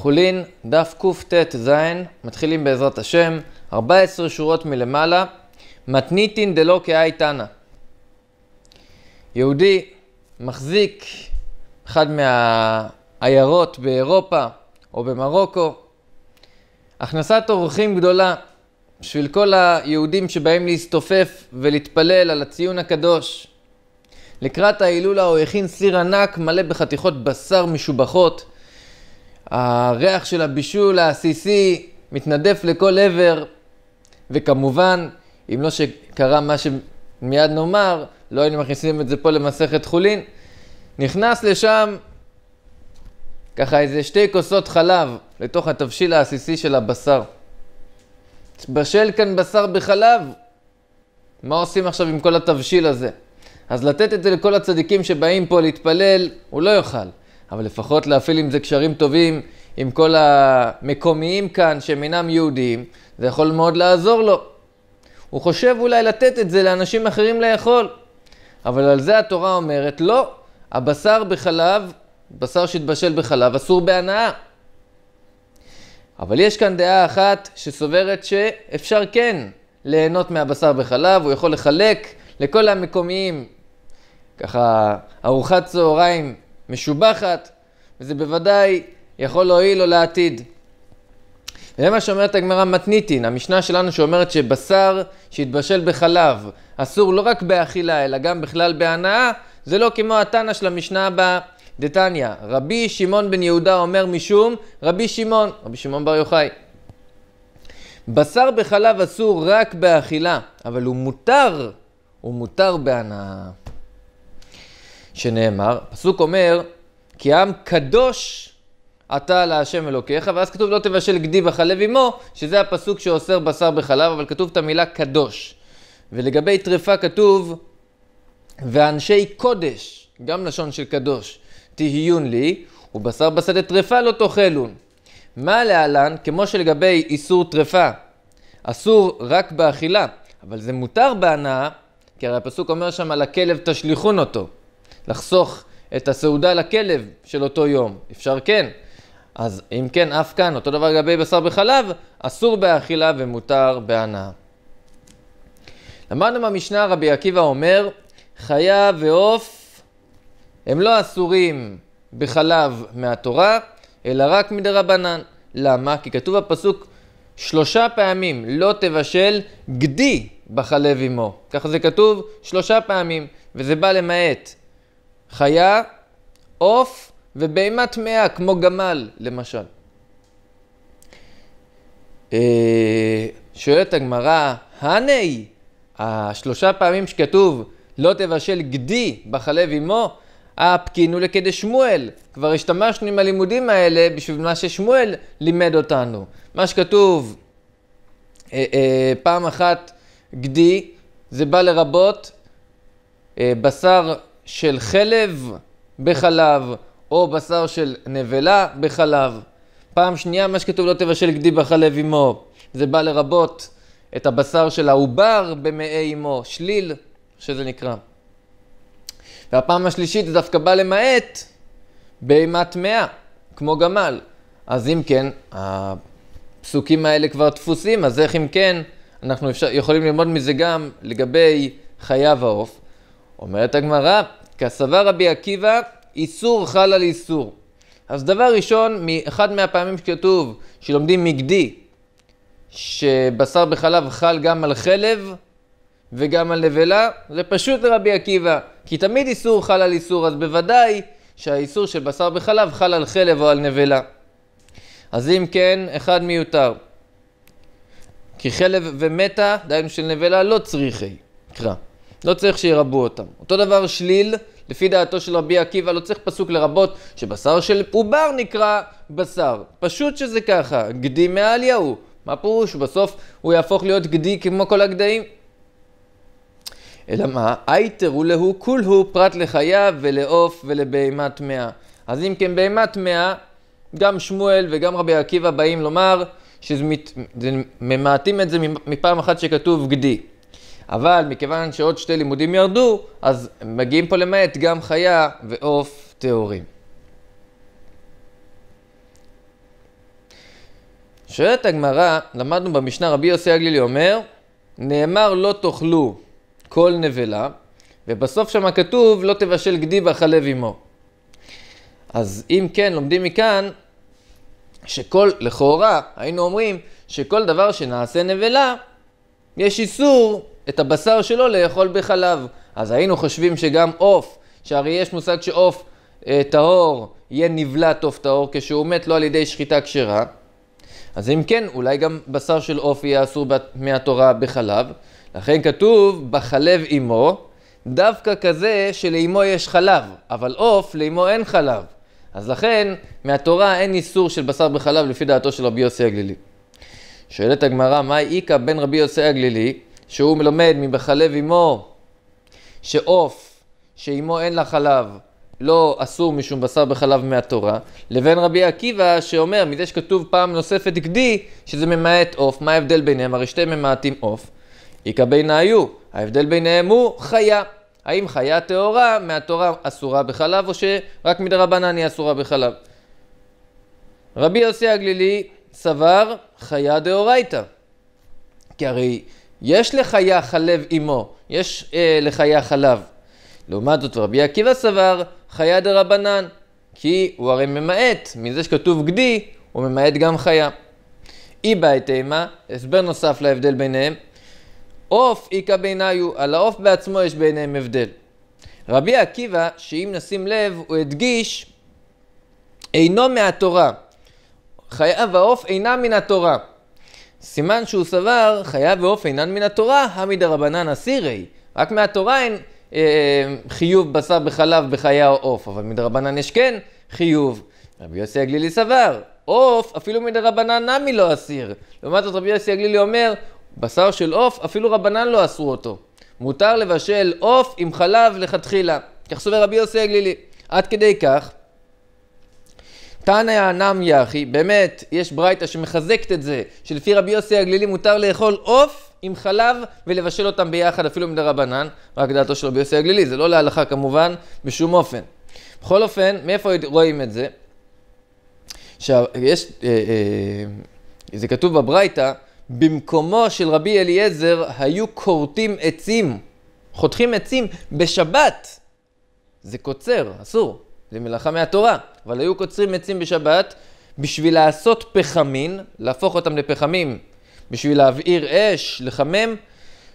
חולין, דף קט"ז, מתחילים בעזרת השם, 14 שורות מלמעלה, מתניתין דלא כאי תנא. יהודי מחזיק אחד מהעיירות באירופה או במרוקו, הכנסת אורחים גדולה בשביל כל היהודים שבאים להסתופף ולהתפלל על הציון הקדוש. לקראת ההילולה הוא הכין סיר ענק מלא בחתיכות בשר משובחות, הריח של הבישול העסיסי מתנדף לכל עבר, וכמובן, אם לא שקרה מה שמיד נאמר, לא היינו מכניסים את זה פה למסכת חולין, נכנס לשם ככה איזה שתי כוסות חלב לתוך התבשיל העסיסי של הבשר. בשל כאן בשר בחלב, מה עושים עכשיו עם כל התבשיל הזה? אז לתת את זה לכל הצדיקים שבאים פה להתפלל, הוא לא יאכל. אבל לפחות להפעיל עם זה קשרים טובים עם כל המקומיים כאן שהם אינם יהודים, זה יכול מאוד לעזור לו. הוא חושב אולי לתת את זה לאנשים אחרים לאכול, אבל על זה התורה אומרת, לא, הבשר בחלב, בשר שהתבשל בחלב, אסור בהנאה. אבל יש כאן דעה אחת שסוברת שאפשר כן ליהנות מהבשר בחלב, הוא יכול לחלק לכל המקומיים, ככה ארוחת צהריים משובחת, וזה בוודאי יכול להועיל לו לעתיד. זה מה שאומרת הגמרא מתניתין, המשנה שלנו שאומרת שבשר שהתבשל בחלב אסור לא רק באכילה אלא גם בכלל בהנאה, זה לא כמו התנא של המשנה הבאה. דתניא, רבי שמעון בן יהודה אומר משום רבי שמעון, רבי שמעון בר יוחאי. בשר בחלב אסור רק באכילה, אבל הוא מותר, הוא מותר בהנאה. שנאמר, פסוק אומר, כי העם קדוש אתה להשם אלוקיך, ואז כתוב לא תבשל גדי בחלב עמו, שזה הפסוק שאוסר בשר בחלב, אבל כתוב את המילה קדוש. ולגבי טרפה כתוב, ואנשי קודש, גם לשון של קדוש, תהיון לי, ובשר בשדה טרפה לא תאכלון. מה להלן, כמו שלגבי איסור טרפה, אסור רק באכילה, אבל זה מותר בהנאה, כי הרי הפסוק אומר שם על הכלב תשליכון אותו. לחסוך את הסעודה לכלב של אותו יום. אפשר כן. אז אם כן, אף כאן, אותו דבר לגבי בשר בחלב, אסור באכילה ומותר בהנאה. למדנו במשנה, רבי עקיבא אומר, חיה ועוף הם לא אסורים בחלב מהתורה, אלא רק מדרבנן. למה? כי כתוב בפסוק שלושה פעמים לא תבשל גדי בחלב עמו. ככה זה כתוב שלושה פעמים, וזה בא למעט חיה, עוף ובהמה טמאה, כמו גמל, למשל. אה, שואלת הגמרא, הני, השלושה פעמים שכתוב, לא תבשל גדי בחלב אמו, הפקינו לכדי שמואל. כבר השתמשנו עם הלימודים האלה בשביל מה ששמואל לימד אותנו. מה שכתוב אה, אה, פעם אחת גדי, זה בא לרבות בשר של חלב בחלב, או בשר של נבלה בחלב. פעם שנייה, מה שכתוב לא תבשל גדי בחלב עמו, זה בא לרבות את הבשר של העובר במעי עמו, שליל, שזה נקרא. והפעם השלישית זה דווקא בא למעט בהמה טמאה, כמו גמל. אז אם כן, הפסוקים האלה כבר דפוסים, אז איך אם כן, אנחנו אפשר, יכולים ללמוד מזה גם לגבי חייו העוף. אומרת הגמרא, כסבר רבי עקיבא, איסור חל על איסור. אז דבר ראשון, אחד מהפעמים שכתוב שלומדים מגדי, שבשר בחלב חל גם על חלב וגם על נבלה, זה פשוט לרבי עקיבא, כי תמיד איסור חל על איסור, אז בוודאי שהאיסור של בשר בחלב חל על חלב או על נבלה. אז אם כן, אחד מיותר. כי חלב ומתה, דהיינו של נבלה, לא צריכי. קרא. לא צריך שירבו אותם. אותו דבר שליל, לפי דעתו של רבי עקיבא, לא צריך פסוק לרבות, שבשר של עובר נקרא בשר. פשוט שזה ככה, גדי מעל יהו. מה פירוש? בסוף הוא יהפוך להיות גדי כמו כל הגדיים. אלא מה? הוא להו כול הוא פרט לחיה ולעוף ולבהמה טמאה. אז אם כן בהמה טמאה, גם שמואל וגם רבי עקיבא באים לומר שממעטים את זה מפעם אחת שכתוב גדי. אבל מכיוון שעוד שתי לימודים ירדו, אז מגיעים פה למעט גם חיה ועוף טהורים. שואלת הגמרא, למדנו במשנה רבי יוסי הגלילי אומר, נאמר לא תאכלו כל נבלה, ובסוף שם כתוב לא תבשל גדי בחלב עמו. אז אם כן, לומדים מכאן שכל, לכאורה, היינו אומרים שכל דבר שנעשה נבלה, יש איסור את הבשר שלו לאכול בחלב. אז היינו חושבים שגם עוף, שהרי יש מושג שעוף אה, טהור יהיה נבלע טוב טהור כשהוא מת לא על ידי שחיטה כשרה. אז אם כן, אולי גם בשר של עוף יהיה אסור מהתורה בחלב. לכן כתוב בחלב אימו, דווקא כזה שלאימו יש חלב, אבל עוף לאימו אין חלב. אז לכן, מהתורה אין איסור של בשר בחלב לפי דעתו של רבי יוסי הגלילי. שואלת הגמרא, מה איכא בן רבי יוסי הגלילי? שהוא מלמד מבחלב אמו, שעוף שאימו אין לה חלב, לא אסור משום בשר בחלב מהתורה, לבין רבי עקיבא שאומר, מזה שכתוב פעם נוספת גדי, שזה ממעט עוף, מה ההבדל ביניהם? הרי שתי ממעטים עוף. איכא בינה היו, ההבדל ביניהם הוא חיה. האם חיה טהורה מהתורה אסורה בחלב, או שרק מדרבנן היא אסורה בחלב? רבי יוסי הגלילי סבר חיה דאורייתא. כי הרי יש לחיה חלב עמו, יש אה, לחיה חלב. לעומת זאת רבי עקיבא סבר, חיה דרבנן, כי הוא הרי ממעט, מזה שכתוב גדי, הוא ממעט גם חיה. איבא את אימה, הסבר נוסף להבדל ביניהם. עוף איכא ביניו, על העוף בעצמו יש ביניהם הבדל. רבי עקיבא, שאם נשים לב, הוא הדגיש, אינו מהתורה. חייו העוף אינם מן התורה. סימן שהוא סבר, חיה ועוף אינן מן התורה, המידה רבנן אסירי. רק מהתורה אין אה, חיוב בשר בחלב בחיה או עוף, אבל רבנן יש כן חיוב. רבי יוסי הגלילי סבר, עוף אפילו מידה רבנן נמי לא אסיר. לעומת זאת רבי יוסי הגלילי אומר, בשר של עוף אפילו רבנן לא אסרו אותו. מותר לבשל עוף עם חלב לכתחילה. כך סובר רבי יוסי הגלילי. עד כדי כך תנא יענם יחי, באמת, יש ברייתא שמחזקת את זה, שלפי רבי יוסי הגלילי מותר לאכול עוף עם חלב ולבשל אותם ביחד, אפילו מדרבנן, רק דעתו של רבי יוסי הגלילי, זה לא להלכה כמובן, בשום אופן. בכל אופן, מאיפה רואים את זה? שיש, אה, אה, אה, זה כתוב בברייתא, במקומו של רבי אליעזר היו כורתים עצים, חותכים עצים בשבת. זה קוצר, אסור. זה מלאכה מהתורה, אבל היו קוצרים עצים בשבת בשביל לעשות פחמין, להפוך אותם לפחמים, בשביל להבעיר אש, לחמם,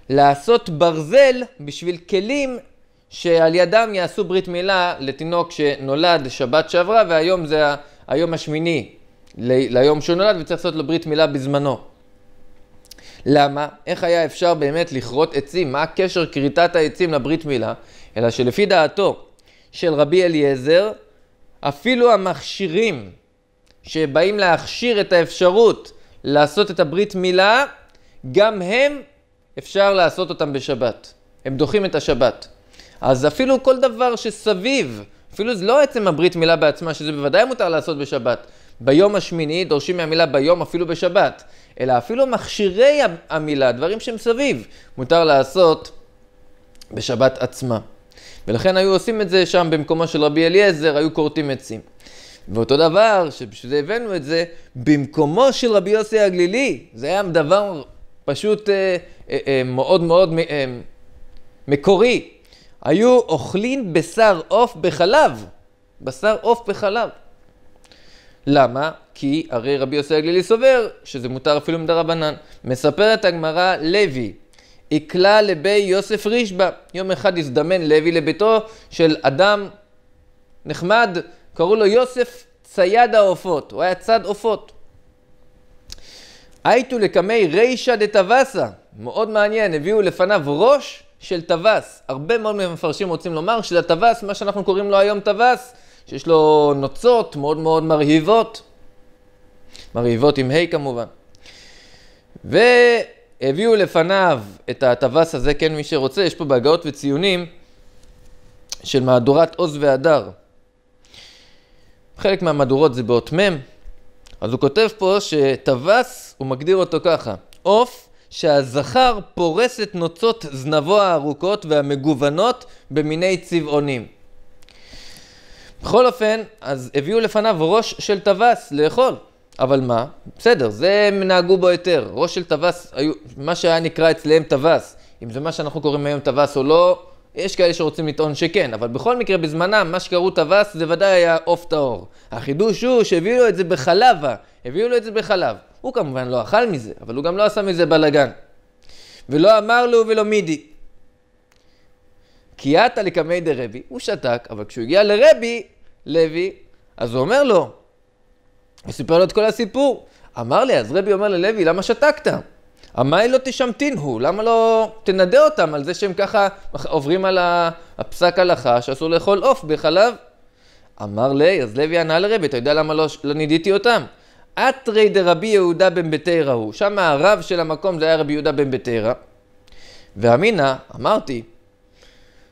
לעשות ברזל בשביל כלים שעל ידם יעשו ברית מילה לתינוק שנולד שבת שעברה, והיום זה היום השמיני לי, ליום שהוא נולד, וצריך לעשות לו ברית מילה בזמנו. למה? איך היה אפשר באמת לכרות עצים? מה הקשר כריתת העצים לברית מילה? אלא שלפי דעתו, של רבי אליעזר, אפילו המכשירים שבאים להכשיר את האפשרות לעשות את הברית מילה, גם הם אפשר לעשות אותם בשבת. הם דוחים את השבת. אז אפילו כל דבר שסביב, אפילו זה לא עצם הברית מילה בעצמה, שזה בוודאי מותר לעשות בשבת. ביום השמיני דורשים מהמילה ביום אפילו בשבת, אלא אפילו מכשירי המילה, דברים שמסביב, מותר לעשות בשבת עצמה. ולכן היו עושים את זה שם במקומו של רבי אליעזר, היו כורתים עצים. ואותו דבר, שבשביל זה הבאנו את זה, במקומו של רבי יוסי הגלילי, זה היה דבר פשוט אה, אה, אה, מאוד מאוד אה, מקורי. היו אוכלים בשר עוף בחלב, בשר עוף בחלב. למה? כי הרי רבי יוסי הגלילי סובר שזה מותר אפילו מדרבנן. מספרת הגמרא לוי, יקלע לבי יוסף רישבע. יום אחד הזדמן לוי לביתו של אדם נחמד, קראו לו יוסף צייד העופות, הוא היה צד עופות. הייתו לקמי רישא דטבסה, מאוד מעניין, הביאו לפניו ראש של טווס. הרבה מאוד מפרשים רוצים לומר שזה הטווס, מה שאנחנו קוראים לו היום טווס, שיש לו נוצות מאוד מאוד מרהיבות. מרהיבות עם ה' כמובן. ו... הביאו לפניו את הטווס הזה, כן, מי שרוצה, יש פה בהגאות וציונים של מהדורת עוז והדר. חלק מהמהדורות זה באות מ', אז הוא כותב פה שטווס, הוא מגדיר אותו ככה, עוף שהזכר פורס את נוצות זנבו הארוכות והמגוונות במיני צבעונים. בכל אופן, אז הביאו לפניו ראש של טווס לאכול. אבל מה? בסדר, זה הם נהגו בו יותר. ראש של טווס, מה שהיה נקרא אצלם טווס, אם זה מה שאנחנו קוראים היום טווס או לא, יש כאלה שרוצים לטעון שכן, אבל בכל מקרה בזמנם, מה שקראו טווס זה ודאי היה עוף טהור. החידוש הוא שהביאו לו את זה בחלבה, הביאו לו את זה בחלב. הוא כמובן לא אכל מזה, אבל הוא גם לא עשה מזה בלאגן. ולא אמר לו ולא מידי. כי עתה לקמי דרבי, הוא שתק, אבל כשהוא הגיע לרבי, לוי, אז הוא אומר לו, הוא סיפר לו את כל הסיפור. אמר לי, אז רבי אומר ללוי, למה שתקת? המאי לא תשמתין הוא, למה לא תנדה אותם על זה שהם ככה עוברים על הפסק הלכה שאסור לאכול עוף בחלב? אמר לי, אז לוי ענה לרבי, אתה יודע למה לא, לא נידיתי אותם? אתרי דרבי יהודה בן ביתירא הוא, שם הרב של המקום זה היה רבי יהודה בן ביתירא. ואמינא, אמרתי,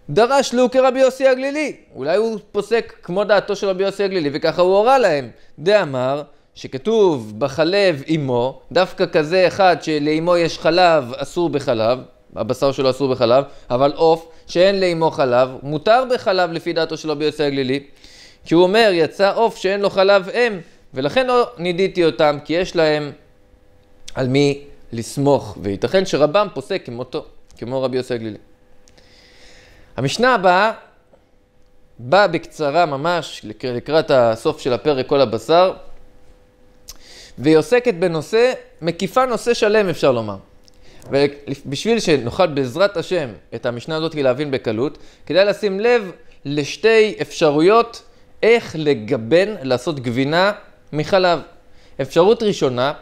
דרש לו כרבי יוסי הגלילי. אולי הוא פוסק כמו דעתו של רבי יוסי הגלילי, וככה הוא הורה להם. דאמר, שכתוב בחלב אמו, דווקא כזה אחד שלאמו יש חלב אסור בחלב, הבשר שלו אסור בחלב, אבל עוף שאין לאמו חלב, מותר בחלב לפי דעתו של רבי יוסי הגלילי. כי הוא אומר, יצא עוף שאין לו חלב אם, ולכן לא נידיתי אותם, כי יש להם על מי לסמוך, וייתכן שרבם פוסק כמותו, כמו רבי יוסי הגלילי. המשנה הבאה באה בקצרה ממש לקראת הסוף של הפרק כל הבשר, והיא עוסקת בנושא, מקיפה נושא שלם אפשר לומר. ובשביל שנוכל בעזרת השם את המשנה הזאת להבין בקלות, כדאי לשים לב לשתי אפשרויות איך לגבן, לעשות גבינה מחלב. אפשרות ראשונה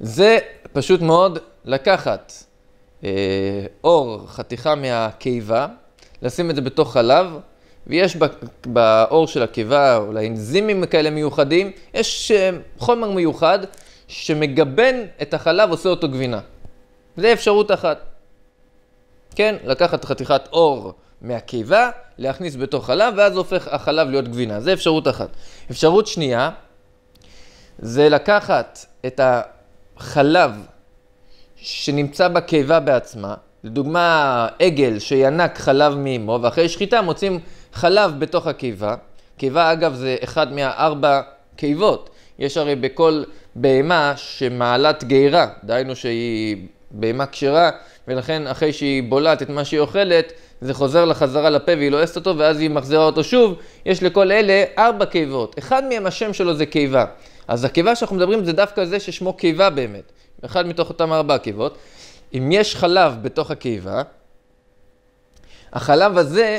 זה פשוט מאוד לקחת אה, אור, חתיכה מהקיבה, לשים את זה בתוך חלב, ויש באור של הקיבה, או לאנזימים כאלה מיוחדים, יש אה, חומר מיוחד שמגבן את החלב, עושה אותו גבינה. זה אפשרות אחת. כן, לקחת חתיכת אור מהקיבה, להכניס בתוך חלב, ואז הופך החלב להיות גבינה. זה אפשרות אחת. אפשרות שנייה, זה לקחת את החלב שנמצא בקיבה בעצמה, לדוגמה עגל שינק חלב מאמו ואחרי שחיטה מוצאים חלב בתוך הקיבה, קיבה אגב זה אחד מהארבע קיבות, יש הרי בכל בהמה שמעלת גאירה, דהיינו שהיא בהמה כשרה ולכן אחרי שהיא בולעת את מה שהיא אוכלת זה חוזר לחזרה לפה והיא לועסת אותו ואז היא מחזירה אותו שוב, יש לכל אלה ארבע קיבות, אחד מהם השם שלו זה קיבה, אז הקיבה שאנחנו מדברים זה דווקא זה ששמו קיבה באמת אחד מתוך אותם ארבע קיבות, אם יש חלב בתוך הקיבה, החלב הזה,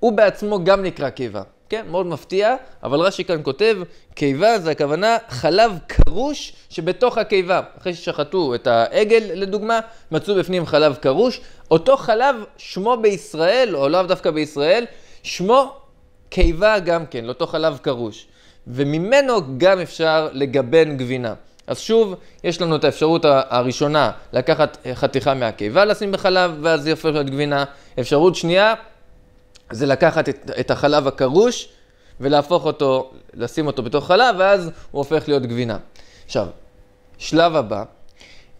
הוא בעצמו גם נקרא קיבה. כן, מאוד מפתיע, אבל רש"י כאן כותב, קיבה זה הכוונה חלב קרוש שבתוך הקיבה. אחרי ששחטו את העגל, לדוגמה, מצאו בפנים חלב קרוש. אותו חלב, שמו בישראל, או לאו דווקא בישראל, שמו קיבה גם כן, לאותו חלב קרוש. וממנו גם אפשר לגבן גבינה. אז שוב, יש לנו את האפשרות הראשונה לקחת אה, חתיכה מהקיבה, לשים בחלב, ואז זה הופך להיות גבינה. אפשרות שנייה, זה לקחת את, את החלב הקרוש ולהפוך אותו, לשים אותו בתוך חלב, ואז הוא הופך להיות גבינה. עכשיו, שלב הבא,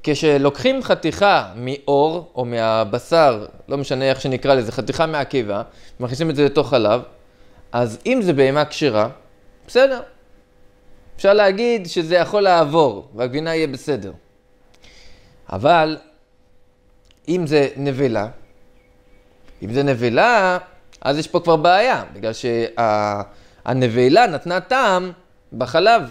כשלוקחים חתיכה מאור או מהבשר, לא משנה איך שנקרא לזה, חתיכה מהקיבה, מכניסים את זה לתוך חלב, אז אם זה בהמה כשרה, בסדר, אפשר להגיד שזה יכול לעבור, והגבינה יהיה בסדר. אבל אם זה נבלה, אם זה נבלה, אז יש פה כבר בעיה, בגלל שהנבלה שה... נתנה טעם בחלב,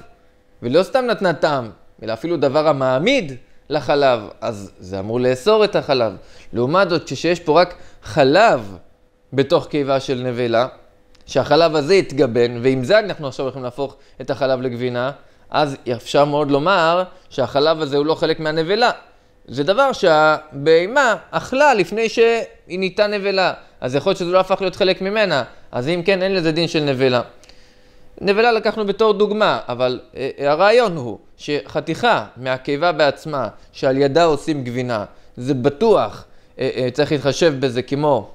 ולא סתם נתנה טעם, אלא אפילו דבר המעמיד לחלב, אז זה אמור לאסור את החלב. לעומת זאת, כשיש פה רק חלב בתוך קיבה של נבלה, שהחלב הזה יתגבן, ועם זה אנחנו עכשיו הולכים להפוך את החלב לגבינה, אז אפשר מאוד לומר שהחלב הזה הוא לא חלק מהנבלה. זה דבר שהבהמה אכלה לפני שהיא נהייתה נבלה, אז יכול להיות שזה לא הפך להיות חלק ממנה, אז אם כן, אין לזה דין של נבלה. נבלה לקחנו בתור דוגמה, אבל uh, הרעיון הוא שחתיכה מהקיבה בעצמה, שעל ידה עושים גבינה, זה בטוח, uh, uh, צריך להתחשב בזה כמו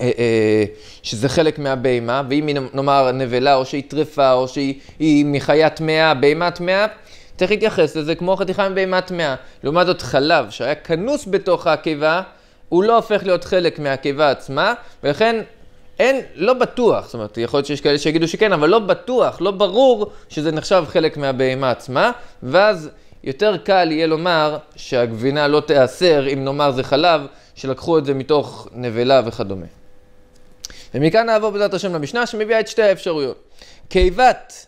אה, אה, שזה חלק מהבהמה, ואם היא נאמר נבלה או שהיא טרפה או שהיא מחיה טמאה, בהמה טמאה, צריך להתייחס לזה כמו חתיכה מבהמה טמאה. לעומת זאת חלב שהיה כנוס בתוך הקיבה, הוא לא הופך להיות חלק מהקיבה עצמה, ולכן אין, לא בטוח, זאת אומרת, יכול להיות שיש כאלה שיגידו שכן, אבל לא בטוח, לא ברור שזה נחשב חלק מהבהמה עצמה, ואז יותר קל יהיה לומר שהגבינה לא תיאסר אם נאמר זה חלב, שלקחו את זה מתוך נבלה וכדומה. ומכאן נעבור בעזרת השם למשנה שמביאה את שתי האפשרויות. קיבת,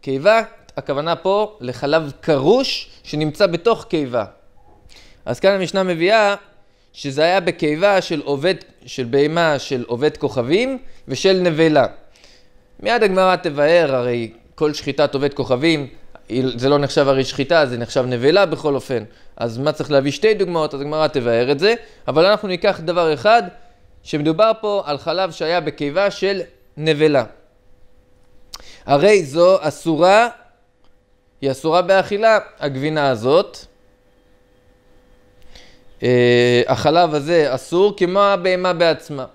קיבת, הכוונה פה לחלב קרוש שנמצא בתוך קיבה. אז כאן המשנה מביאה שזה היה בקיבה של עובד, של בהמה, של עובד כוכבים ושל נבלה. מיד הגמרא תבהר, הרי כל שחיטת עובד כוכבים, זה לא נחשב הרי שחיטה, זה נחשב נבלה בכל אופן. אז מה צריך להביא שתי דוגמאות? אז הגמרא תבהר את זה. אבל אנחנו ניקח דבר אחד שמדובר פה על חלב שהיה בקיבה של נבלה. הרי זו אסורה, היא אסורה באכילה, הגבינה הזאת. Uh, החלב הזה אסור כמו הבהמה בעצמה.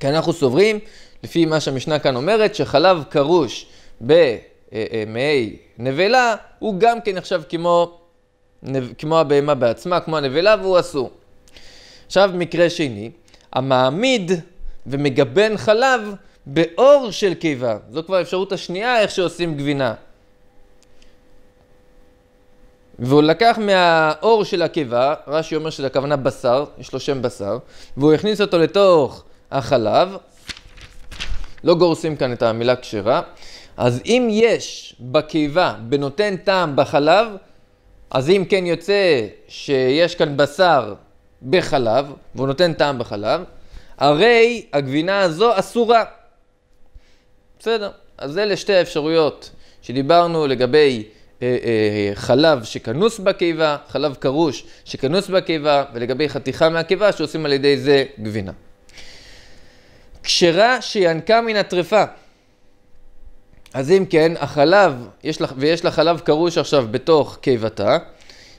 כי אנחנו סוברים, לפי מה שהמשנה כאן אומרת, שחלב קרוש במי אה, אה, נבלה, הוא גם כן נחשב כמו, כמו הבהמה בעצמה, כמו הנבלה, והוא אסור. עכשיו מקרה שני, המעמיד ומגבן חלב באור של קיבה. זו כבר האפשרות השנייה איך שעושים גבינה. והוא לקח מהאור של הקיבה, רש"י אומר שזה הכוונה בשר, יש לו שם בשר, והוא הכניס אותו לתוך החלב. לא גורסים כאן את המילה כשרה. אז אם יש בקיבה, בנותן טעם בחלב, אז אם כן יוצא שיש כאן בשר בחלב, והוא נותן טעם בחלב, הרי הגבינה הזו אסורה. בסדר, אז אלה שתי האפשרויות שדיברנו לגבי אה, אה, חלב שכנוס בקיבה, חלב קרוש שכנוס בקיבה, ולגבי חתיכה מהקיבה שעושים על ידי זה גבינה. כשרה שינקה מן הטרפה. אז אם כן, החלב, יש לה, ויש לה חלב קרוש עכשיו בתוך קיבתה,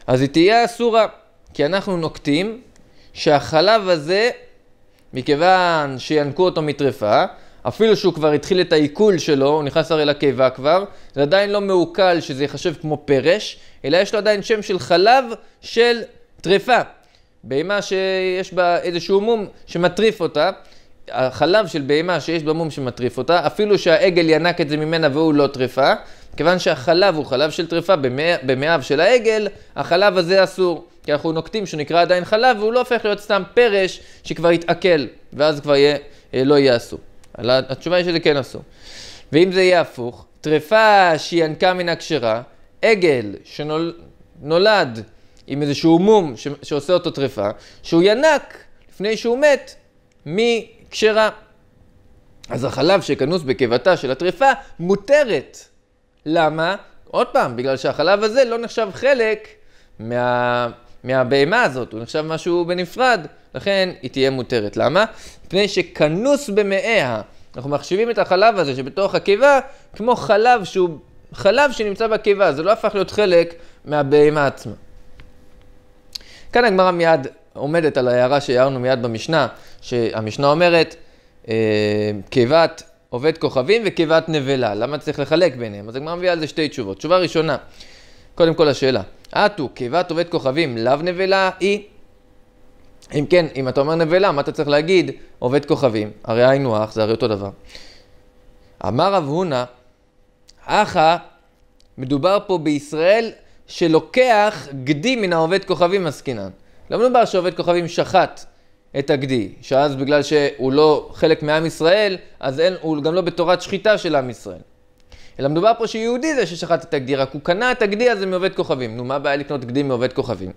אז היא תהיה אסורה, כי אנחנו נוקטים שהחלב הזה, מכיוון שינקו אותו מטרפה, אפילו שהוא כבר התחיל את העיכול שלו, הוא נכנס הרי לקיבה כבר, זה עדיין לא מעוקל שזה ייחשב כמו פרש, אלא יש לו עדיין שם של חלב של טרפה. בהמה שיש בה איזשהו מום שמטריף אותה, החלב של בהמה שיש בה מום שמטריף אותה, אפילו שהעגל ינק את זה ממנה והוא לא טרפה, כיוון שהחלב הוא חלב של טרפה במאב של העגל, החלב הזה אסור. כי אנחנו נוקטים שהוא נקרא עדיין חלב, והוא לא הופך להיות סתם פרש שכבר יתעכל, ואז כבר יהיה, אה, לא יהיה אסור. התשובה היא שזה כן אסור. ואם זה יהיה הפוך, טרפה שינקה מן הכשרה, עגל שנולד עם איזשהו מום ש... שעושה אותו טרפה, שהוא ינק לפני שהוא מת מכשרה. אז החלב שכנוס בקיבתה של הטרפה מותרת. למה? עוד פעם, בגלל שהחלב הזה לא נחשב חלק מה... מהבהמה הזאת, הוא נחשב משהו בנפרד, לכן היא תהיה מותרת. למה? מפני שכנוס במאיה, אנחנו מחשיבים את החלב הזה שבתוך הקיבה, כמו חלב שהוא, חלב שנמצא בקיבה, זה לא הפך להיות חלק מהבהמה עצמה. כאן הגמרא מיד עומדת על ההערה שהערנו מיד במשנה, שהמשנה אומרת, אה, קיבת עובד כוכבים וקיבת נבלה, למה צריך לחלק ביניהם? אז הגמרא מביאה על זה שתי תשובות. תשובה ראשונה, קודם כל השאלה, אטו, קיבת עובד כוכבים, לאו נבלה היא. אם כן, אם אתה אומר נבלה, מה אתה צריך להגיד? עובד כוכבים, הרי היינו אח, זה הרי אותו דבר. אמר רב הונא, אחא, מדובר פה בישראל שלוקח גדי מן העובד כוכבים עסקינן. לא מדובר שעובד כוכבים שחט את הגדי, שאז בגלל שהוא לא חלק מעם ישראל, אז אין, הוא גם לא בתורת שחיטה של עם ישראל. אלא מדובר פה שיהודי זה ששחט את הגדי, רק הוא קנה את הגדי הזה מעובד כוכבים. נו, מה הבעיה לקנות גדי מעובד כוכבים?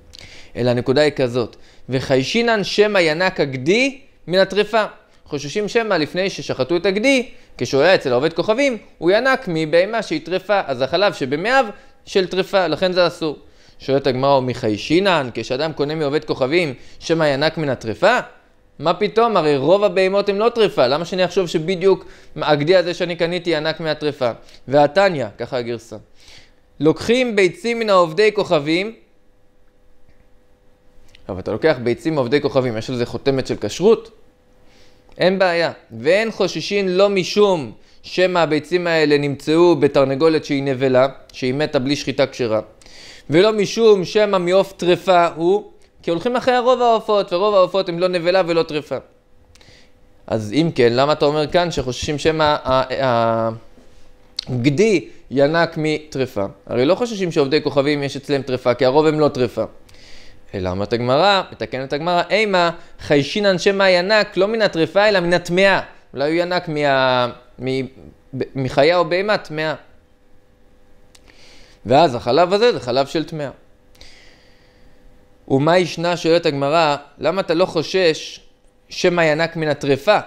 אלא הנקודה היא כזאת, וחיישינן שמא ינק הגדי מן הטריפה. חוששים שמא לפני ששחטו את הגדי, כשהוא היה אצל העובד כוכבים, הוא ינק מבהמה שהיא טריפה, אז החלב שבמאיו של טריפה, לכן זה אסור. שואלת הגמרא, מחיישינן, כשאדם קונה מעובד כוכבים, שמא ינק מן הטריפה? מה פתאום, הרי רוב הבהמות הן לא טריפה, למה שאני אחשוב שבדיוק הגדי הזה שאני קניתי ענק מהטריפה? והתניא, ככה הגרסה. לוקחים ביצים מן העובדי כוכבים, אבל אתה לוקח ביצים מעובדי כוכבים, יש על זה חותמת של כשרות? אין בעיה. ואין חוששים לא משום שמא הביצים האלה נמצאו בתרנגולת שהיא נבלה, שהיא מתה בלי שחיטה כשרה, ולא משום שמא מעוף טריפה הוא כי הולכים אחרי רוב העופות, ורוב העופות הם לא נבלה ולא טריפה. אז אם כן, למה אתה אומר כאן שחוששים שמא הגדי ינק מטריפה? הרי לא חוששים שעובדי כוכבים יש אצלם טריפה, כי הרוב הם לא טריפה. אלא אומרת הגמרא, מתקנת הגמרא, אימה חיישינן שמא ינק לא מן הטריפה אלא מן הטמאה. אולי הוא ינק מה... מ... מחיה או בהמה טמאה. ואז החלב הזה זה חלב של טמאה. ומה ישנה שואלת הגמרא, למה אתה לא חושש שמא ינק מן הטרפה?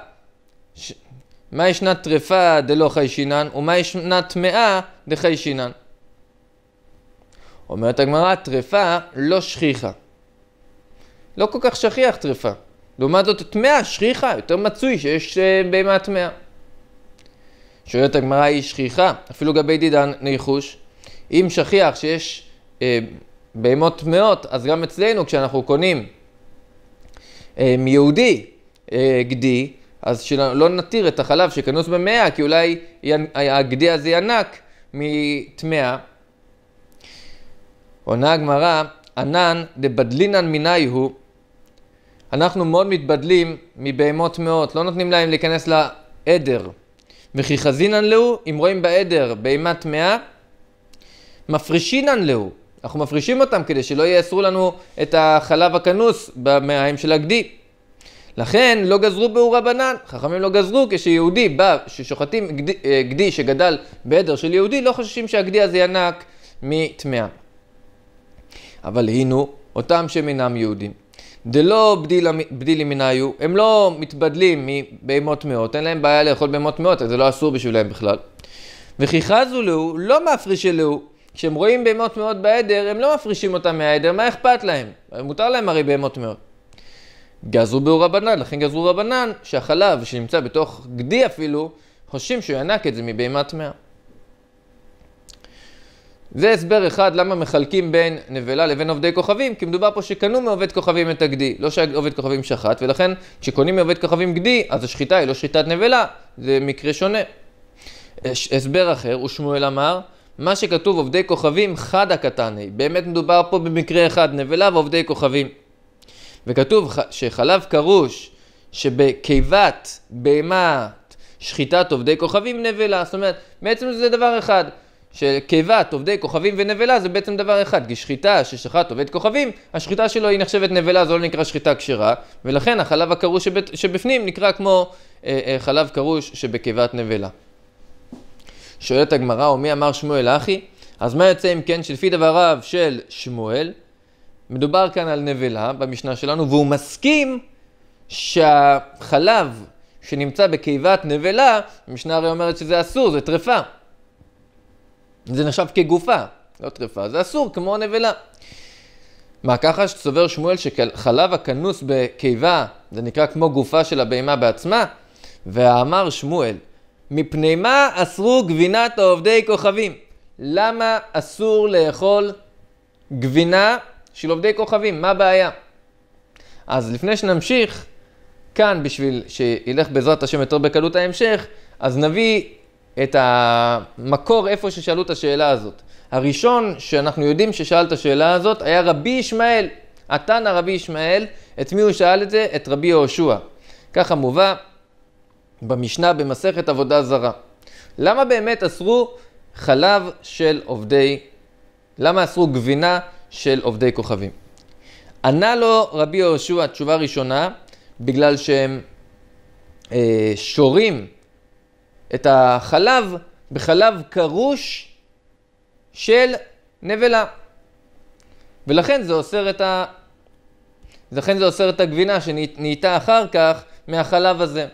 ש... מה ישנה טרפה דלא חיישינן, ומה ישנה טמאה דחיישינן? אומרת הגמרא, טרפה לא שכיחה. לא כל כך שכיח טרפה. לעומת זאת, טמאה שכיחה, יותר מצוי שיש uh, בהמה טמאה. שואלת הגמרא, היא שכיחה, אפילו גבי דידן ניחוש. אם שכיח שיש uh, בהמות טמאות, אז גם אצלנו כשאנחנו קונים אה, מיהודי אה, גדי, אז שלא לא נתיר את החלב שכנוס במאה, כי אולי הגדי הזה ינק מטמאה. עונה הגמרא, ענן דבדלינן מיני הוא, אנחנו מאוד מתבדלים מבהמות טמאות, לא נותנים להם להיכנס לעדר. וכי חזינן להו, אם רואים בעדר בהמה טמאה, מפרישינן להו, אנחנו מפרישים אותם כדי שלא יאסרו לנו את החלב הכנוס במעיים של הגדי. לכן לא גזרו באור רבנן, חכמים לא גזרו כשיהודי בא, ששוחטים גדי, אה, גדי שגדל בעדר של יהודי, לא חוששים שהגדי הזה ינק מטמאה. אבל הינו אותם שהם אינם יהודים. דלא בדיל, בדילים מנהיו, הם לא מתבדלים מבהמות טמאות, אין להם בעיה לאכול בהמות טמאות, זה לא אסור בשבילם בכלל. וכי חזו להו, לא מפרישי להו, כשהם רואים בהמות טמאות בעדר, הם לא מפרישים אותם מהעדר, מה אכפת להם? מותר להם הרי בהמות טמאות. גזרו בו רבנן, לכן גזרו רבנן שהחלב שנמצא בתוך גדי אפילו, חושבים שהוא ינק את זה מבהמה טמאה. זה הסבר אחד למה מחלקים בין נבלה לבין עובדי כוכבים, כי מדובר פה שקנו מעובד כוכבים את הגדי, לא שעובד כוכבים שחט, ולכן כשקונים מעובד כוכבים גדי, אז השחיטה היא לא שחיטת נבלה, זה מקרה שונה. אה, הסבר אחר, ושמואל אמר, מה שכתוב עובדי כוכבים חד הקטני, באמת מדובר פה במקרה אחד, נבלה ועובדי כוכבים. וכתוב שחלב קרוש שבקיבת בהמת שחיטת עובדי כוכבים נבלה, זאת אומרת, בעצם זה דבר אחד. שקיבת עובדי כוכבים ונבלה זה בעצם דבר אחד, כי שחיטה ששחט עובד כוכבים, השחיטה שלו היא נחשבת נבלה, זו לא נקרא שחיטה כשרה, ולכן החלב הקרוש שבפנים נקרא כמו אה, אה, חלב קרוש שבקיבת נבלה. שואלת הגמרא, או מי אמר שמואל אחי? אז מה יוצא אם כן שלפי דבריו של שמואל, מדובר כאן על נבלה במשנה שלנו, והוא מסכים שהחלב שנמצא בקיבת נבלה, המשנה הרי אומרת שזה אסור, זה טרפה. זה נחשב כגופה, לא טרפה, זה אסור כמו הנבלה. מה ככה שסובר שמואל שחלב הכנוס בקיבה, זה נקרא כמו גופה של הבהמה בעצמה? ואמר שמואל, מפני מה אסרו גבינת עובדי כוכבים? למה אסור לאכול גבינה של עובדי כוכבים? מה הבעיה? אז לפני שנמשיך, כאן בשביל שילך בעזרת השם יותר בקלות ההמשך, אז נביא את המקור איפה ששאלו את השאלה הזאת. הראשון שאנחנו יודעים ששאל את השאלה הזאת היה רבי ישמעאל, התנא רבי ישמעאל, את מי הוא שאל את זה? את רבי יהושע. ככה מובא במשנה במסכת עבודה זרה. למה באמת אסרו חלב של עובדי, למה אסרו גבינה של עובדי כוכבים? ענה לו רבי יהושע, תשובה ראשונה, בגלל שהם אה, שורים את החלב בחלב קרוש של נבלה. ולכן זה אוסר את ה... לכן זה אוסר את הגבינה שנהייתה אחר כך מהחלב הזה.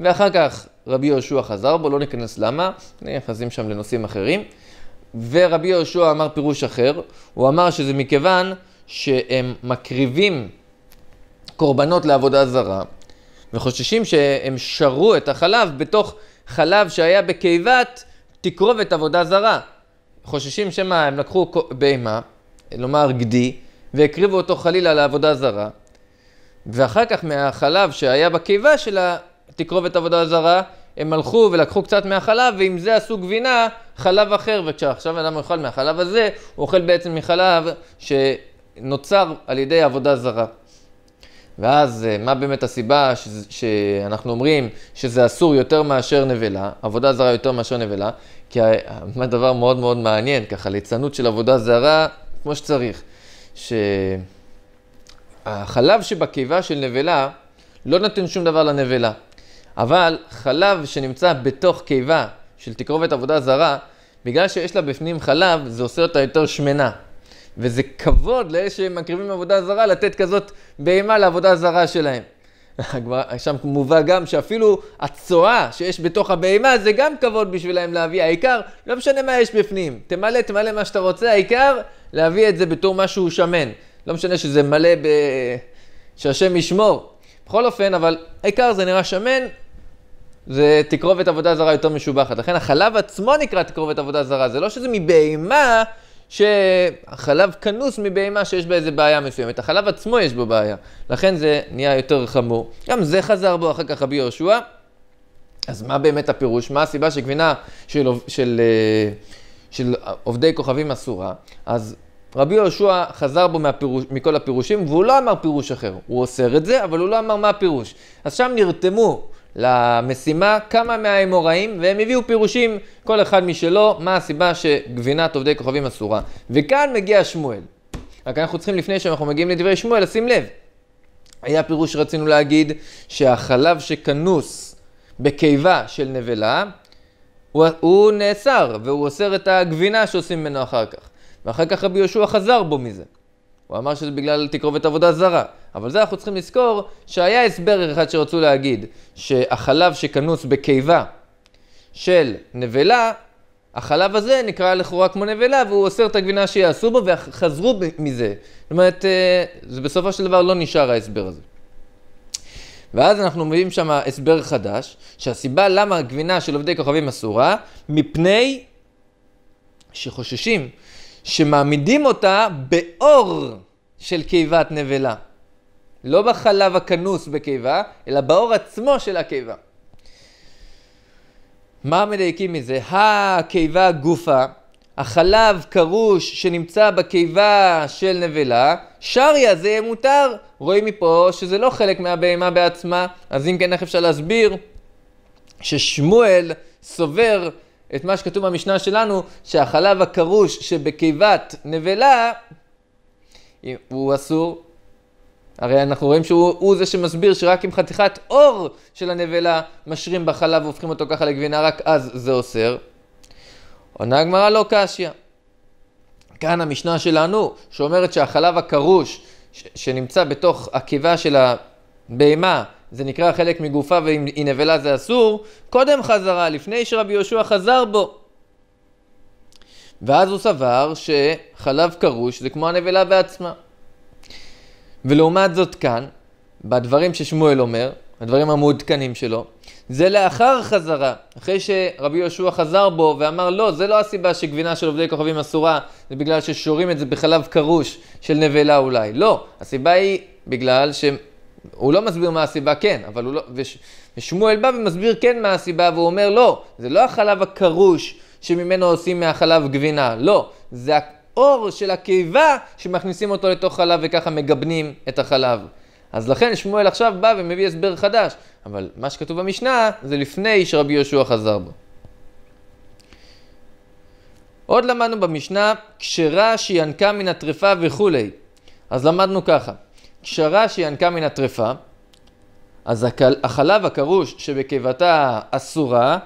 ואחר כך רבי יהושע חזר בו, לא ניכנס למה, נכנסים שם לנושאים אחרים. ורבי יהושע אמר פירוש אחר, הוא אמר שזה מכיוון שהם מקריבים קורבנות לעבודה זרה, וחוששים שהם שרו את החלב בתוך חלב שהיה בקיבת תקרובת עבודה זרה. חוששים שמא הם לקחו בהמה, לומר גדי, והקריבו אותו חלילה לעבודה זרה, ואחר כך מהחלב שהיה בקיבה שלה תקרובת עבודה זרה, הם הלכו ולקחו קצת מהחלב, ועם זה עשו גבינה, חלב אחר, וכשעכשיו אדם אוכל מהחלב הזה, הוא אוכל בעצם מחלב שנוצר על ידי עבודה זרה. ואז אה, מה באמת הסיבה ש... שאנחנו אומרים שזה אסור יותר מאשר נבלה, עבודה זרה יותר מאשר נבלה? כי אה, מה דבר מאוד מאוד מעניין, ככה ליצנות של עבודה זרה כמו שצריך, שהחלב שבקיבה של נבלה לא נותן שום דבר לנבלה. אבל חלב שנמצא בתוך קיבה של תקרובת עבודה זרה, בגלל שיש לה בפנים חלב, זה עושה אותה יותר שמנה. וזה כבוד לאלה שמקריבים עבודה זרה לתת כזאת בהמה לעבודה זרה שלהם. שם מובא גם שאפילו הצואה שיש בתוך הבהמה זה גם כבוד בשבילהם להביא, העיקר לא משנה מה יש בפנים, תמלא, תמלא מה שאתה רוצה, העיקר להביא את זה בתור משהו שמן, לא משנה שזה מלא ב... שהשם ישמור. בכל אופן, אבל העיקר זה נראה שמן, זה תקרובת עבודה זרה יותר משובחת. לכן החלב עצמו נקרא תקרובת עבודה זרה, זה לא שזה מבהמה, שהחלב כנוס מבהמה שיש בה איזה בעיה מסוימת, החלב עצמו יש בו בעיה. לכן זה נהיה יותר חמור. גם זה חזר בו אחר כך רבי יהושע. אז מה באמת הפירוש? מה הסיבה שגבינה של, של, של, אה, של עובדי כוכבים אסורה? אז רבי יהושע חזר בו מהפירוש, מכל הפירושים, והוא לא אמר פירוש אחר. הוא אוסר את זה, אבל הוא לא אמר מה הפירוש. אז שם נרתמו למשימה כמה מהאמוראים, והם הביאו פירושים, כל אחד משלו, מה הסיבה שגבינת עובדי כוכבים אסורה. וכאן מגיע שמואל. רק אנחנו צריכים, לפני שאנחנו מגיעים לדברי שמואל, לשים לב. היה פירוש שרצינו להגיד שהחלב שכנוס בקיבה של נבלה, הוא, הוא נאסר, והוא אוסר את הגבינה שעושים ממנו אחר כך. ואחר כך רבי יהושע חזר בו מזה. הוא אמר שזה בגלל תקרובת עבודה זרה. אבל זה אנחנו צריכים לזכור שהיה הסבר אחד שרצו להגיד, שהחלב שכנוס בקיבה של נבלה, החלב הזה נקרא לכאורה כמו נבלה, והוא אוסר את הגבינה שיעשו בו וחזרו מזה. זאת אומרת, אה, זה בסופו של דבר לא נשאר ההסבר הזה. ואז אנחנו מביאים שם הסבר חדש, שהסיבה למה הגבינה של עובדי כוכבים אסורה, מפני שחוששים שמעמידים אותה באור של קיבת נבלה. לא בחלב הכנוס בקיבה, אלא באור עצמו של הקיבה. מה מדייקים מזה? הקיבה גופה, החלב קרוש שנמצא בקיבה של נבלה, שריה זה יהיה מותר. רואים מפה שזה לא חלק מהבהמה בעצמה, אז אם כן איך אפשר להסביר ששמואל סובר את מה שכתוב במשנה שלנו, שהחלב הקרוש שבקיבת נבלה הוא אסור. הרי אנחנו רואים שהוא זה שמסביר שרק עם חתיכת אור של הנבלה משרים בחלב והופכים אותו ככה לגבינה, רק אז זה אוסר. עונה הגמרא לא קשיא. כאן המשנה שלנו, שאומרת שהחלב הקרוש ש- שנמצא בתוך הקיבה של הבהמה זה נקרא חלק מגופה והיא נבלה זה אסור, קודם חזרה, לפני שרבי יהושע חזר בו. ואז הוא סבר שחלב קרוש זה כמו הנבלה בעצמה. ולעומת זאת כאן, בדברים ששמואל אומר, הדברים המעודכנים שלו, זה לאחר חזרה, אחרי שרבי יהושע חזר בו ואמר לא, זה לא הסיבה שגבינה של עובדי כוכבים אסורה, זה בגלל ששורים את זה בחלב קרוש של נבלה אולי. לא, הסיבה היא בגלל שהם הוא לא מסביר מה הסיבה כן, אבל הוא לא... וש, ושמואל בא ומסביר כן מה הסיבה, והוא אומר לא, זה לא החלב הקרוש שממנו עושים מהחלב גבינה, לא, זה האור של הקיבה שמכניסים אותו לתוך חלב וככה מגבנים את החלב. אז לכן שמואל עכשיו בא ומביא הסבר חדש, אבל מה שכתוב במשנה זה לפני שרבי יהושע חזר בו. עוד למדנו במשנה, כשרה שינקה מן הטרפה וכולי. אז למדנו ככה, שרה שינקה מן הטרפה, אז החלב הקרוש שבקיבתה אסורה,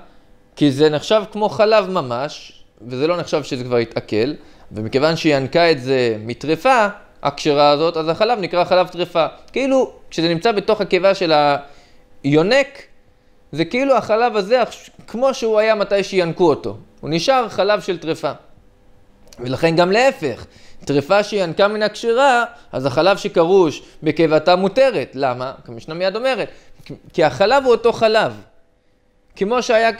כי זה נחשב כמו חלב ממש, וזה לא נחשב שזה כבר התעכל, ומכיוון שהיא ינקה את זה מטרפה, הקשרה הזאת, אז החלב נקרא חלב טרפה. כאילו, כשזה נמצא בתוך הקיבה של היונק, זה כאילו החלב הזה, כמו שהוא היה מתי שינקו אותו. הוא נשאר חלב של טרפה. ולכן גם להפך, טרפה שהיא ינקה מן הכשרה, אז החלב שכרוש בקיבתה מותרת. למה? המשנה מיד אומרת, כי החלב הוא אותו חלב. כמו שהיה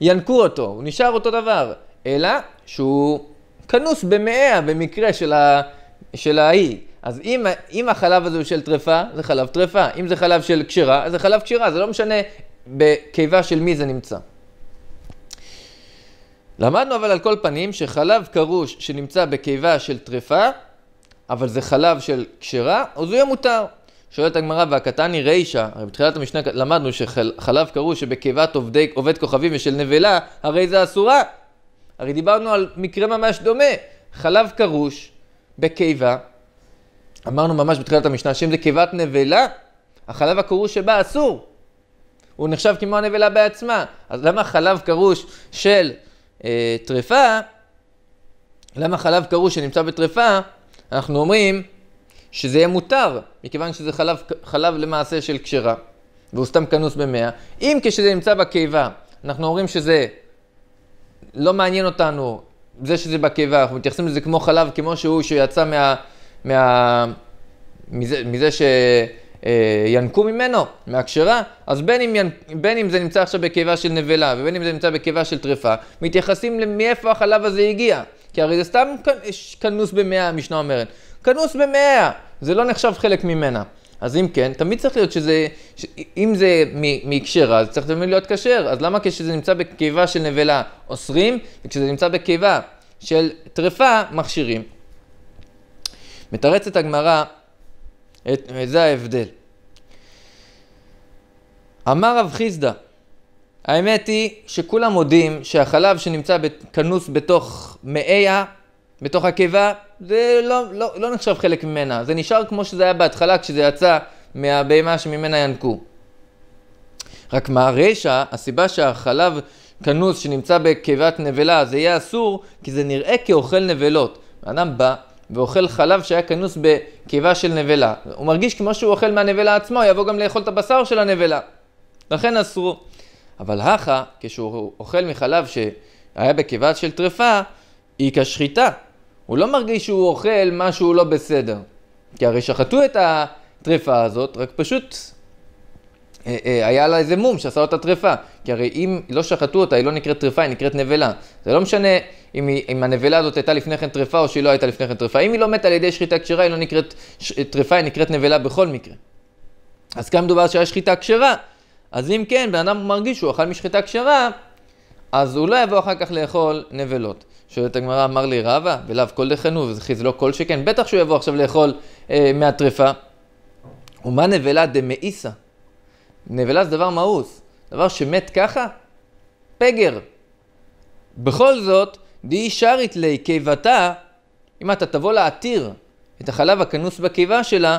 כשינקו אותו, הוא נשאר אותו דבר. אלא שהוא כנוס במאה במקרה של, ה... של ההיא. אז אם, אם החלב הזה הוא של טרפה, זה חלב טרפה. אם זה חלב של כשרה, אז זה חלב כשרה. זה לא משנה בקיבה של מי זה נמצא. למדנו אבל על כל פנים שחלב קרוש שנמצא בקיבה של טרפה, אבל זה חלב של כשרה, אז הוא יהיה מותר. שואלת הגמרא, והקטני רישא, הרי בתחילת המשנה למדנו שחלב קרוש שבקיבת עובדי, עובד כוכבים ושל נבלה, הרי זה אסורה. הרי דיברנו על מקרה ממש דומה, חלב קרוש בקיבה, אמרנו ממש בתחילת המשנה שאם זה קיבת נבלה, החלב הקרוש שבה אסור. הוא נחשב כמו הנבלה בעצמה. אז למה חלב קרוש של אה, טרפה, למה חלב קרוש שנמצא בטרפה, אנחנו אומרים שזה יהיה מותר, מכיוון שזה חלב, חלב למעשה של כשרה, והוא סתם כנוס במאה. אם כשזה נמצא בקיבה, אנחנו אומרים שזה לא מעניין אותנו, זה שזה בקיבה, אנחנו מתייחסים לזה כמו חלב, כמו שהוא, שיצא מה... מה מזה, מזה ש... אה, ינקו ממנו, מהכשרה, אז בין אם, בין אם זה נמצא עכשיו בקיבה של נבלה ובין אם זה נמצא בקיבה של טריפה, מתייחסים למאיפה החלב הזה הגיע. כי הרי זה סתם כנוס במאה, המשנה אומרת. כנוס במאה, זה לא נחשב חלק ממנה. אז אם כן, תמיד צריך להיות שזה, ש... אם זה מהקשר, אז צריך תמיד להיות כשר. אז למה כשזה נמצא בקיבה של נבלה אוסרים, וכשזה נמצא בקיבה של טריפה, מכשירים? מתרצת הגמרא את, זה ההבדל. אמר רב חיסדא, האמת היא שכולם מודים שהחלב שנמצא כנוס בתוך מאיה, בתוך הקיבה, זה לא, לא, לא נחשב חלק ממנה, זה נשאר כמו שזה היה בהתחלה כשזה יצא מהבהמה שממנה ינקו. רק מה הרשע, הסיבה שהחלב כנוס שנמצא בקיבת נבלה זה יהיה אסור, כי זה נראה כאוכל נבלות. האדם בא, ואוכל חלב שהיה כנוס בקיבה של נבלה. הוא מרגיש כמו שהוא אוכל מהנבלה עצמו, הוא יבוא גם לאכול את הבשר של הנבלה. לכן אסרו. אבל הכה, כשהוא אוכל מחלב שהיה בקיבה של טרפה, היא כשחיטה. הוא לא מרגיש שהוא אוכל משהו לא בסדר. כי הרי שחטו את הטרפה הזאת, רק פשוט אה, אה, היה לה איזה מום שעשה אותה טרפה. כי הרי אם לא שחטו אותה, היא לא נקראת טריפה, היא נקראת נבלה. זה לא משנה אם, היא, אם הנבלה הזאת הייתה לפני כן טריפה או שהיא לא הייתה לפני כן טריפה. אם היא לא מתה על ידי שחיטה כשרה, היא לא נקראת אה, טריפה, היא נקראת נבלה בכל מקרה. אז כאן מדובר שהיה שחיטה כשרה. אז אם כן, בן אדם מרגיש שהוא אכל משחיטה כשרה, אז הוא לא יבוא אחר כך לאכול נבלות. שואלת הגמרא, אמר לי רבא, ולאו כל דחנו, וכי זה לא כל שכן, בטח שהוא יבוא עכשיו לאכול אה, מהטריפה. ומה נבלה דמאיסה? נבלה זה דבר מאוס, דבר שמת ככה, פגר. בכל זאת, דהי שרית לי קיבתה, אם אתה תבוא להתיר את החלב הכנוס בקיבה שלה,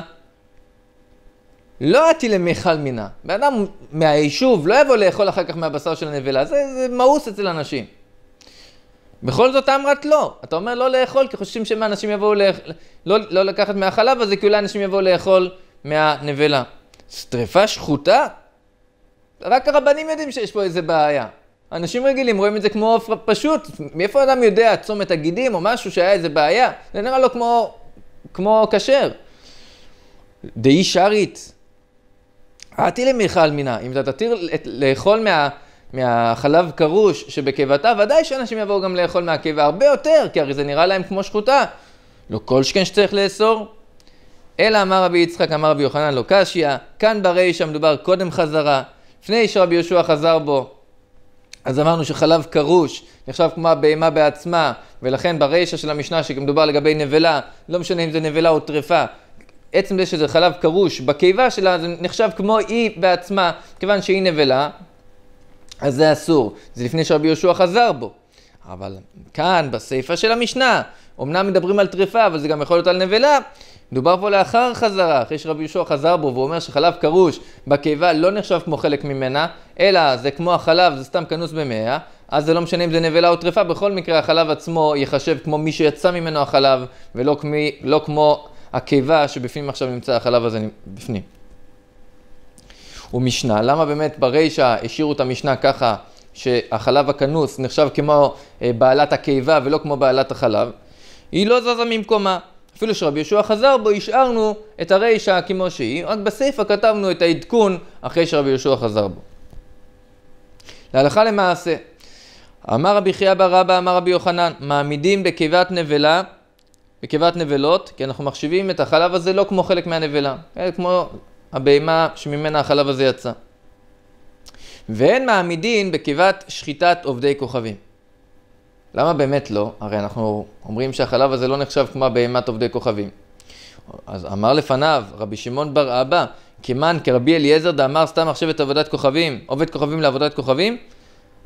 לא אתי למיכל מינה. בן אדם מהיישוב לא יבוא לאכול אחר כך מהבשר של הנבלה, זה, זה מאוס אצל אנשים. בכל זאת אמרת לא. אתה אומר לא לאכול כי חוששים שמא יבואו לאכול, לא, לא לקחת מהחלב הזה כי אולי אנשים יבואו לאכול מהנבלה. שטריפה שחוטה? רק הרבנים יודעים שיש פה איזה בעיה. אנשים רגילים רואים את זה כמו עוף פשוט. מאיפה אדם יודע, צומת הגידים או משהו שהיה איזה בעיה? זה נראה לו כמו, כמו כשר. דאי שרית. עתי למיכל מינה, אם אתה תתיר את, לאכול מה, מהחלב קרוש שבקיבתה, ודאי שאנשים יבואו גם לאכול מהקיבה הרבה יותר, כי הרי זה נראה להם כמו שחוטה. לא כל שכן שצריך לאסור. אלא אמר רבי יצחק, אמר רבי יוחנן, לא קשיא, כאן ברישא מדובר קודם חזרה, לפני שרבי יהושע חזר בו. אז אמרנו שחלב קרוש נחשב כמו הבהמה בעצמה, ולכן ברישא של המשנה שמדובר לגבי נבלה, לא משנה אם זה נבלה או טרפה, עצם זה שזה חלב קרוש בקיבה שלה, זה נחשב כמו היא בעצמה, כיוון שהיא נבלה, אז זה אסור. זה לפני שרבי יהושע חזר בו. אבל כאן, בסיפא של המשנה, אמנם מדברים על טרפה, אבל זה גם יכול להיות על נבלה, מדובר פה לאחר חזרה, אחרי שרבי יהושע חזר בו ואומר שחלב כרוש בקיבה לא נחשב כמו חלק ממנה, אלא זה כמו החלב, זה סתם כנוס במאה, אז זה לא משנה אם זה נבלה או טרפה, בכל מקרה החלב עצמו ייחשב כמו מי שיצא ממנו החלב, ולא כמי, לא כמו הקיבה שבפנים עכשיו נמצא החלב הזה בפנים. ומשנה, למה באמת ברישה השאירו את המשנה ככה שהחלב הכנוס נחשב כמו אה, בעלת הקיבה ולא כמו בעלת החלב? היא לא זזה ממקומה. אפילו שרבי יהושע חזר בו, השארנו את הרישא כמו שהיא, רק בסיפא כתבנו את העדכון אחרי שרבי יהושע חזר בו. להלכה למעשה, אמר רבי חייא בר רבא, אמר רבי יוחנן, מעמידים בקיבת נבלה, בקיבת נבלות, כי אנחנו מחשיבים את החלב הזה לא כמו חלק מהנבלה, אלא כמו הבהמה שממנה החלב הזה יצא. ואין מעמידים בקיבת שחיטת עובדי כוכבים. למה באמת לא? הרי אנחנו אומרים שהחלב הזה לא נחשב כמו בהימת עובדי כוכבים. אז אמר לפניו רבי שמעון בר אבא, כמען כרבי אליעזר דאמר סתם עכשיו את עבודת כוכבים, עובד כוכבים לעבודת כוכבים?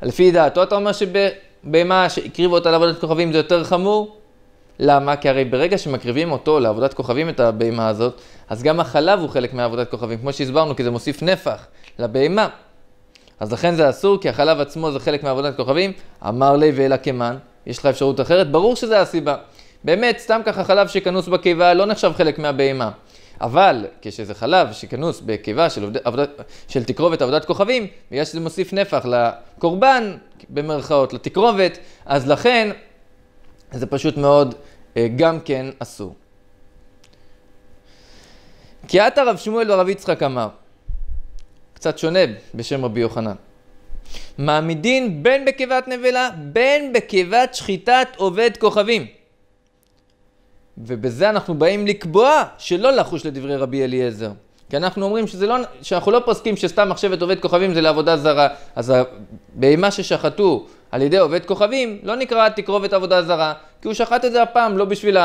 לפי דעתו אתה אומר שבהמה שהקריבו אותה לעבודת כוכבים זה יותר חמור? למה? כי הרי ברגע שמקריבים אותו לעבודת כוכבים, את הבהמה הזאת, אז גם החלב הוא חלק מעבודת כוכבים, כמו שהסברנו, כי זה מוסיף נפח לבהמה. אז לכן זה אסור, כי החלב עצמו זה חלק מעבודת כוכבים. אמר לי ואלה כמן, יש לך אפשרות אחרת? ברור שזה הסיבה. באמת, סתם ככה חלב שכנוס בקיבה לא נחשב חלק מהבהמה. אבל כשזה חלב שכנוס בקיבה של, עבוד... של תקרובת עבודת כוכבים, בגלל שזה מוסיף נפח לקורבן, במרכאות, לתקרובת, אז לכן זה פשוט מאוד אה, גם כן אסור. כי עתה רב שמואל ורב יצחק אמר, קצת שונה בשם רבי יוחנן. מעמידין בין בקיבת נבלה, בין בקיבת שחיטת עובד כוכבים. ובזה אנחנו באים לקבוע שלא לחוש לדברי רבי אליעזר. כי אנחנו אומרים שזה לא, שאנחנו לא פוסקים שסתם מחשבת עובד כוכבים זה לעבודה זרה. אז הבהמה ששחטו על ידי עובד כוכבים לא נקרא תקרובת עבודה זרה, כי הוא שחט את זה הפעם לא בשביל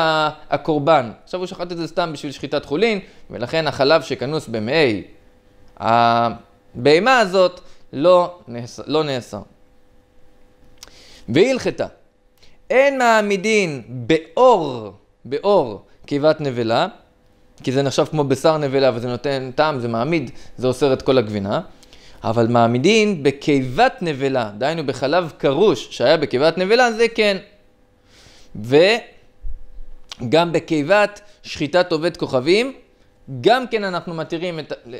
הקורבן. עכשיו הוא שחט את זה סתם בשביל שחיטת חולין, ולכן החלב שכנוס במאי הבהמה הזאת לא, נאס, לא נאסר. והלכתה, אין מעמידין באור, באור קיבת נבלה, כי זה נחשב כמו בשר נבלה וזה נותן טעם, זה מעמיד, זה אוסר את כל הגבינה. אבל מעמידין בקיבת נבלה, דהיינו בחלב קרוש שהיה בקיבת נבלה, זה כן. וגם בקיבת שחיטת עובד כוכבים, גם כן אנחנו מתירים את אה,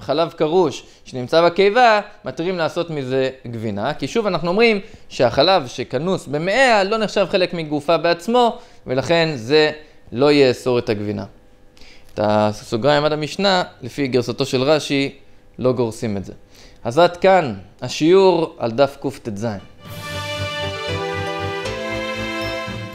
חלב קרוש שנמצא בקיבה, מתירים לעשות מזה גבינה, כי שוב אנחנו אומרים שהחלב שכנוס במאה לא נחשב חלק מגופה בעצמו, ולכן זה לא יאסור את הגבינה. את הסוגריים עד המשנה, לפי גרסתו של רש"י, לא גורסים את זה. אז עד כאן השיעור על דף קט"ז.